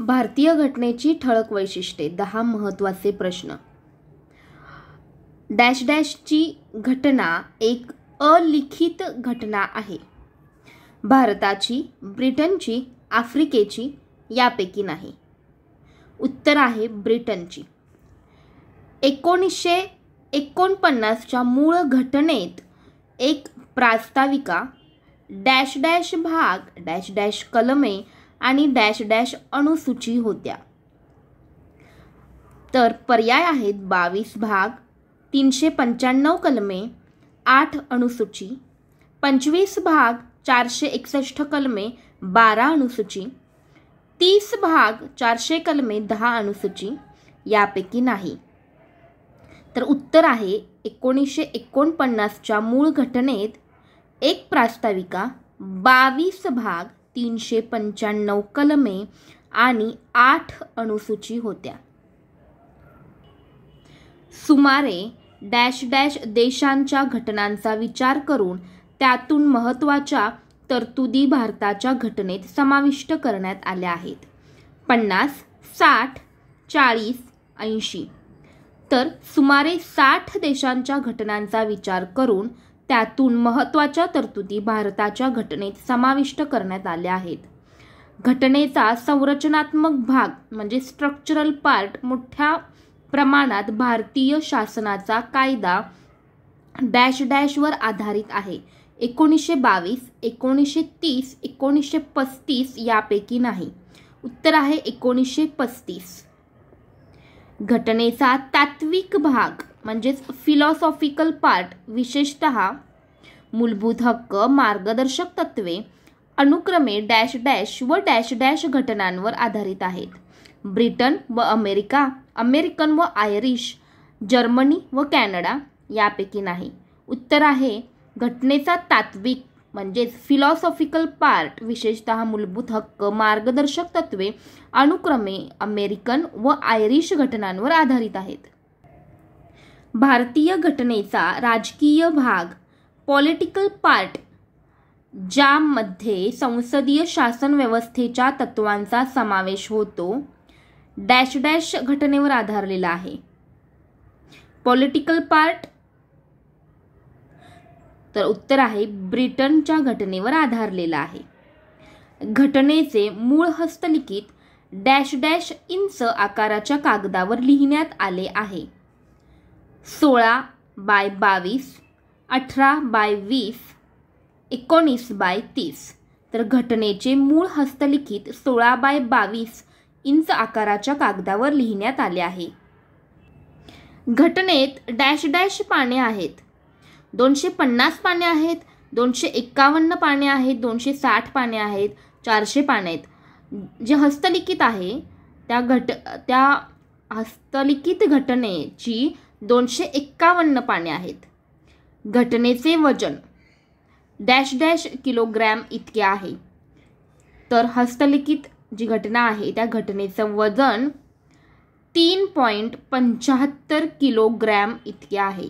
भारतीय घटनेची ठळक वैशिष्ट्ये दहा महत्त्वाचे प्रश्न डॅश डॅशची घटना एक अलिखित घटना आहे भारताची ब्रिटनची आफ्रिकेची यापैकी नाही उत्तर आहे ब्रिटनची एकोणीसशे एकोणपन्नासच्या मूळ घटनेत एक प्रास्ताविका डॅश डॅश भाग डॅश डॅश कलमे आणि डॅश डॅश अनुसूची होत्या तर पर्याय आहेत बावीस भाग तीनशे पंच्याण्णव कलमे आठ अनुसूची पंचवीस भाग चारशे एकसष्ट कलमे बारा अनुसूची तीस भाग चारशे कलमे दहा अनुसूची यापैकी नाही तर उत्तर आहे एकोणीसशे एकोणपन्नासच्या मूळ घटनेत एक प्रास्ताविका बावीस भाग तीनशे पंच्याण्णव कलमे आणि आठ अनुसूची होत्या सुमारे डॅश डॅश देशांच्या घटनांचा विचार करून त्यातून महत्त्वाच्या तरतुदी भारताच्या घटनेत समाविष्ट करण्यात आल्या आहेत पन्नास साठ चाळीस ऐंशी तर सुमारे साठ देशांच्या घटनांचा विचार करून त्यातून महत्त्वाच्या तरतुदी भारताच्या घटनेत समाविष्ट करण्यात आल्या आहेत घटनेचा संरचनात्मक भाग म्हणजे स्ट्रक्चरल पार्ट मोठ्या प्रमाणात भारतीय शासनाचा कायदा डॅश डॅशवर आधारित आहे एकोणीसशे बावीस एकोणीसशे तीस एकोणीसशे पस्तीस यापैकी नाही उत्तर आहे एकोणीसशे पस्तीस घटनेचा तात्विक भाग म्हणजेच फिलॉसॉफिकल पार्ट विशेषत मूलभूत हक्क मार्गदर्शक तत्वे अनुक्रमे डॅश डॅश व डॅश डॅश घटनांवर आधारित आहेत ब्रिटन व अमेरिका अमेरिकन व आयरिश जर्मनी व कॅनडा यापैकी नाही उत्तर आहे घटनेचा तात्विक म्हणजेच फिलॉसॉफिकल पार्ट विशेषत मूलभूत हक्क मार्गदर्शक तत्वे अनुक्रमे अमेरिकन व आयरिश घटनांवर आधारित आहेत भारतीय घटनेचा राजकीय भाग पॉलिटिकल पार्ट ज्यामध्ये संसदीय शासन व्यवस्थेच्या तत्वांचा समावेश होतो डॅश डॅश घटनेवर आधारलेला आहे पॉलिटिकल पार्ट तर उत्तर आहे ब्रिटनच्या घटनेवर आधारलेला आहे घटनेचे मूळ हस्तलिखित डॅश डॅश इंच आकाराच्या कागदावर लिहिण्यात आले आहे सोळा बाय बावीस अठरा बाय वीस एकोणीस बाय तीस तर घटनेचे मूळ हस्तलिखित सोळा बाय बावीस इंच आकाराच्या कागदावर लिहिण्यात आले आहे घटनेत डॅश डॅश पाने आहेत दोनशे पन्नास पाने आहेत दोनशे एक्कावन्न पाने आहेत दोनशे साठ पाने आहेत चारशे पाने आहेत जे हस्तलिखित आहे त्या घट त्या हस्तलिखित घटनेची दोनशे एक्कावन्न पाने आहेत घटनेचे वजन डॅश डॅश किलोग्रॅम इतके आहे तर हस्तलिखित जी घटना आहे त्या घटनेचं वजन तीन पॉईंट पंच्याहत्तर किलोग्रॅम इतके आहे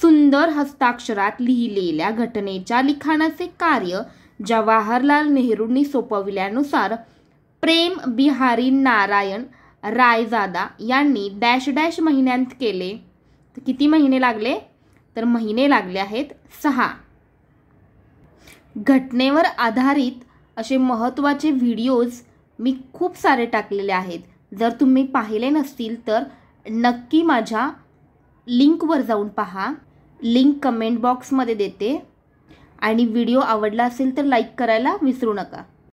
सुंदर हस्ताक्षरात लिहिलेल्या घटनेच्या लिखाणाचे कार्य जवाहरलाल नेहरूंनी सोपविल्यानुसार प्रेम बिहारी नारायण रायजादा यांनी डॅश डॅश महिन्यांत केले तर किती महिने लागले तर महिने लागले आहेत सहा घटनेवर आधारित असे महत्त्वाचे व्हिडिओज मी खूप सारे टाकलेले आहेत जर तुम्ही पाहिले नसतील तर नक्की माझ्या लिंकवर जाऊन पहा लिंक कमेंट बॉक्समध्ये देते आणि व्हिडिओ आवडला असेल तर लाईक करायला विसरू नका